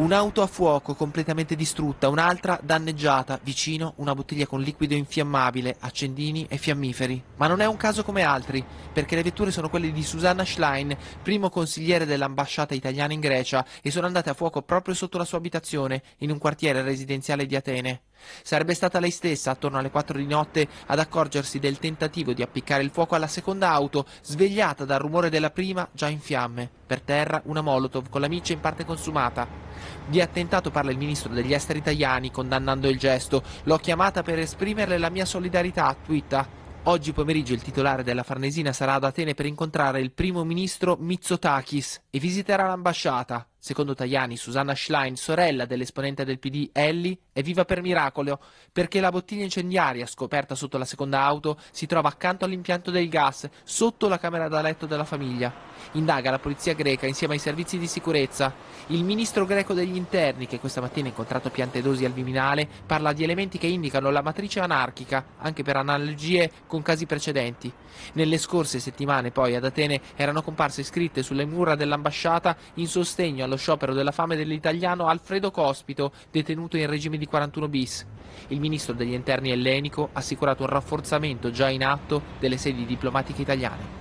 Un'auto a fuoco completamente distrutta, un'altra danneggiata, vicino una bottiglia con liquido infiammabile, accendini e fiammiferi. Ma non è un caso come altri, perché le vetture sono quelle di Susanna Schlein, primo consigliere dell'ambasciata italiana in Grecia, e sono andate a fuoco proprio sotto la sua abitazione, in un quartiere residenziale di Atene. Sarebbe stata lei stessa, attorno alle 4 di notte, ad accorgersi del tentativo di appiccare il fuoco alla seconda auto, svegliata dal rumore della prima, già in fiamme. Per terra una Molotov con la miccia in parte consumata. Di attentato parla il ministro degli esteri italiani, condannando il gesto. L'ho chiamata per esprimerle la mia solidarietà, twitta. Oggi pomeriggio il titolare della Farnesina sarà ad Atene per incontrare il primo ministro Mitsotakis e visiterà l'ambasciata. Secondo Tajani, Susanna Schlein, sorella dell'esponente del PD Ellie, è viva per miracolo perché la bottiglia incendiaria scoperta sotto la seconda auto si trova accanto all'impianto del gas, sotto la camera da letto della famiglia. Indaga la polizia greca insieme ai servizi di sicurezza. Il ministro greco degli interni, che questa mattina ha incontrato Piantedosi al Viminale, parla di elementi che indicano la matrice anarchica, anche per analogie con casi precedenti. Nelle scorse settimane poi ad Atene erano comparse scritte sulle mura dell'ambasciata in sostegno allo sciopero della fame dell'italiano Alfredo Cospito, detenuto in regime di 41 bis. Il ministro degli interni ellenico ha assicurato un rafforzamento già in atto delle sedi diplomatiche italiane.